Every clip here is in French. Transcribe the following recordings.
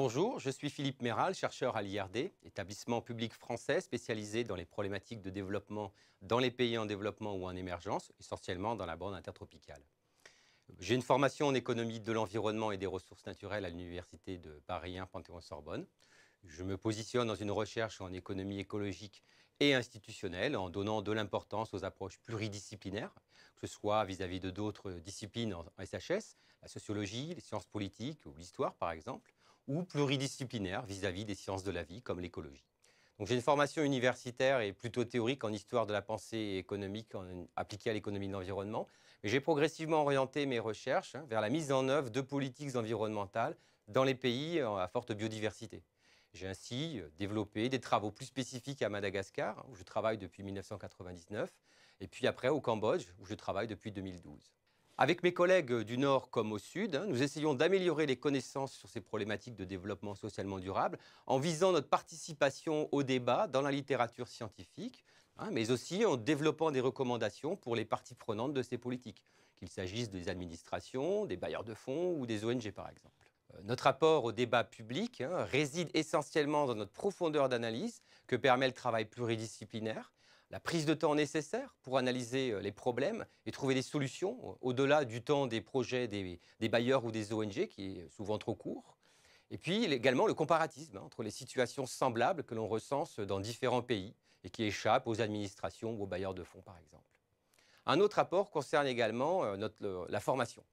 Bonjour, je suis Philippe Méral, chercheur à l'IRD, établissement public français spécialisé dans les problématiques de développement dans les pays en développement ou en émergence, essentiellement dans la bande intertropicale. J'ai une formation en économie de l'environnement et des ressources naturelles à l'Université de Paris 1 Panthéon-Sorbonne. Je me positionne dans une recherche en économie écologique et institutionnelle en donnant de l'importance aux approches pluridisciplinaires, que ce soit vis-à-vis -vis de d'autres disciplines en SHS, la sociologie, les sciences politiques ou l'histoire par exemple, ou pluridisciplinaire vis-à-vis des sciences de la vie comme l'écologie. j'ai une formation universitaire et plutôt théorique en histoire de la pensée économique appliquée à l'économie de l'environnement, mais j'ai progressivement orienté mes recherches hein, vers la mise en œuvre de politiques environnementales dans les pays euh, à forte biodiversité. J'ai ainsi euh, développé des travaux plus spécifiques à Madagascar, où je travaille depuis 1999, et puis après au Cambodge, où je travaille depuis 2012. Avec mes collègues du Nord comme au Sud, hein, nous essayons d'améliorer les connaissances sur ces problématiques de développement socialement durable en visant notre participation au débat dans la littérature scientifique, hein, mais aussi en développant des recommandations pour les parties prenantes de ces politiques, qu'il s'agisse des administrations, des bailleurs de fonds ou des ONG par exemple. Euh, notre apport au débat public hein, réside essentiellement dans notre profondeur d'analyse que permet le travail pluridisciplinaire, la prise de temps nécessaire pour analyser euh, les problèmes et trouver des solutions au-delà du temps des projets des, bailleurs ou des ONG qui est souvent trop court. Et puis également le comparatisme hein, entre les situations semblables que l'on recense dans différents pays et qui échappent aux administrations ou aux bailleurs de fonds par exemple. Un autre apport concerne également euh, la formation.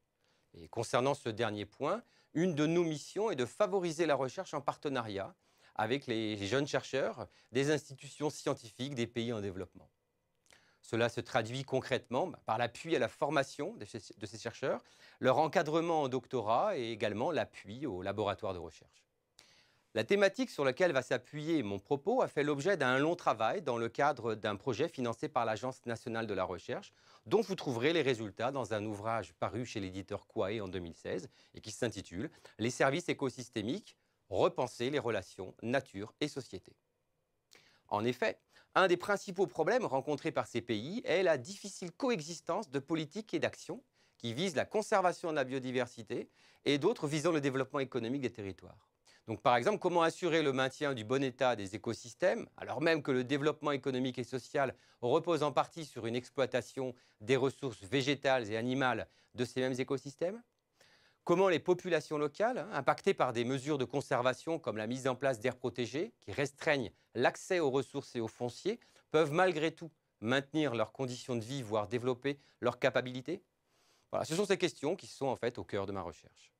Et concernant ce dernier point, une de nos missions est de favoriser la recherche en partenariat avec les jeunes chercheurs des institutions scientifiques des pays en développement. Cela se traduit concrètement par l'appui à la formation de ces chercheurs, leur encadrement en doctorat et également l'appui aux laboratoires de recherche. La thématique sur laquelle va s'appuyer mon propos a fait l'objet d'un long travail dans le cadre d'un projet financé par l'Agence nationale de la recherche, dont vous trouverez les résultats dans un ouvrage paru chez l'éditeur Quae en 2016 et qui s'intitule Les services écosystémiques, repenser les relations nature et société. En effet, un des principaux problèmes rencontrés par ces pays est la difficile coexistence de politiques et d'actions qui visent la conservation de la biodiversité et d'autres visant le développement économique des territoires. Donc par exemple, comment assurer le maintien du bon état des écosystèmes, alors même que le développement économique et social repose en partie sur une exploitation des ressources végétales et animales de ces mêmes écosystèmes comment les populations locales, hein, impactées par des mesures de conservation comme la mise en place d'aires protégées, qui restreignent l'accès aux ressources et aux fonciers, peuvent malgré tout maintenir leurs conditions de vie, voire développer leurs capacités ce sont ces questions qui sont en fait au cœur de ma recherche.